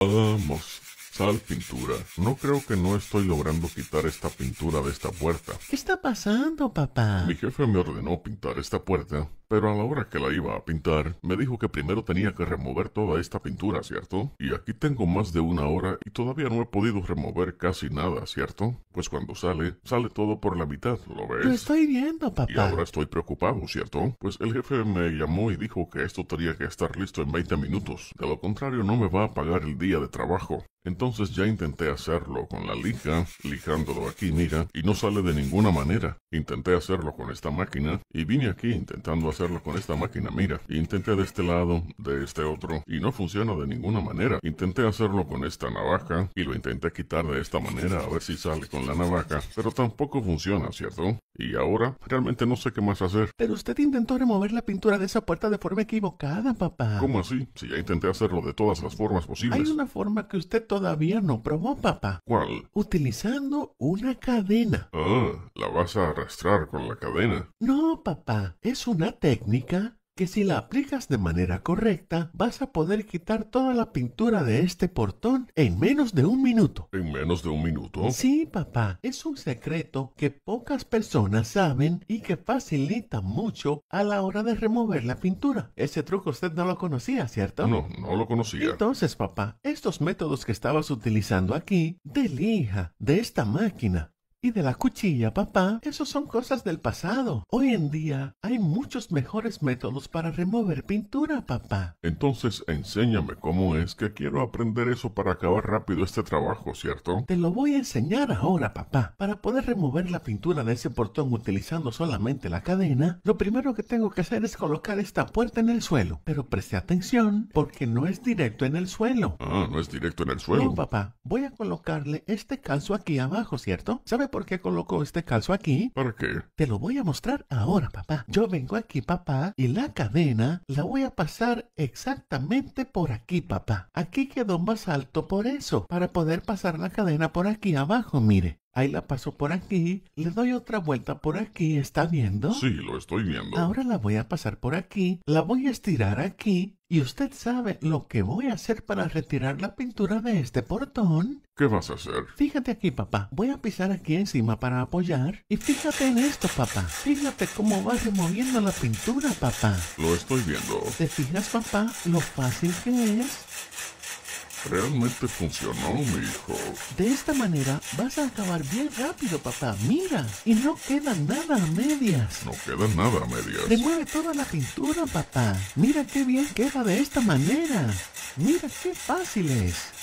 Vamos, sal pintura. No creo que no estoy logrando quitar esta pintura de esta puerta. ¿Qué está pasando, papá? Mi jefe me ordenó pintar esta puerta pero a la hora que la iba a pintar, me dijo que primero tenía que remover toda esta pintura, ¿cierto? Y aquí tengo más de una hora y todavía no he podido remover casi nada, ¿cierto? Pues cuando sale, sale todo por la mitad, ¿lo ves? Lo estoy viendo, papá. Y ahora estoy preocupado, ¿cierto? Pues el jefe me llamó y dijo que esto tenía que estar listo en 20 minutos. De lo contrario, no me va a pagar el día de trabajo. Entonces ya intenté hacerlo con la lija, lijándolo aquí, mira, y no sale de ninguna manera. Intenté hacerlo con esta máquina y vine aquí intentando hacerlo hacerlo con esta máquina, mira. Intenté de este lado, de este otro, y no funciona de ninguna manera. Intenté hacerlo con esta navaja, y lo intenté quitar de esta manera a ver si sale con la navaja, pero tampoco funciona, ¿cierto? Y ahora realmente no sé qué más hacer. Pero usted intentó remover la pintura de esa puerta de forma equivocada, papá. ¿Cómo así? Si ya intenté hacerlo de todas las formas posibles. Hay una forma que usted todavía no probó, papá. ¿Cuál? Utilizando una cadena. Ah, la vas a arrastrar con la cadena. No, papá. Es una técnica que si la aplicas de manera correcta vas a poder quitar toda la pintura de este portón en menos de un minuto. ¿En menos de un minuto? Sí, papá, es un secreto que pocas personas saben y que facilita mucho a la hora de remover la pintura. Ese truco usted no lo conocía, ¿cierto? No, no lo conocía. Entonces, papá, estos métodos que estabas utilizando aquí, delija de esta máquina, y de la cuchilla, papá, eso son cosas del pasado. Hoy en día hay muchos mejores métodos para remover pintura, papá. Entonces, enséñame cómo es que quiero aprender eso para acabar rápido este trabajo, ¿cierto? Te lo voy a enseñar ahora, papá. Para poder remover la pintura de ese portón utilizando solamente la cadena, lo primero que tengo que hacer es colocar esta puerta en el suelo. Pero preste atención, porque no es directo en el suelo. Ah, no es directo en el suelo. No, papá. Voy a colocarle este calzo aquí abajo, ¿cierto? ¿Sabe por qué coloco este calzo aquí? ¿Para qué? Te lo voy a mostrar ahora, papá. Yo vengo aquí, papá, y la cadena la voy a pasar exactamente por aquí, papá. Aquí quedó más alto por eso, para poder pasar la cadena por aquí abajo, mire. Ahí la paso por aquí, le doy otra vuelta por aquí, ¿está viendo? Sí, lo estoy viendo. Ahora la voy a pasar por aquí, la voy a estirar aquí, y usted sabe lo que voy a hacer para retirar la pintura de este portón. ¿Qué vas a hacer? Fíjate aquí, papá. Voy a pisar aquí encima para apoyar. Y fíjate en esto, papá. Fíjate cómo va removiendo la pintura, papá. Lo estoy viendo. ¿Te fijas, papá, lo fácil que es? Realmente funcionó, mi hijo. De esta manera vas a acabar bien rápido, papá. Mira. Y no queda nada a medias. No queda nada a medias. mueve toda la pintura, papá. Mira qué bien queda de esta manera. Mira qué fácil es.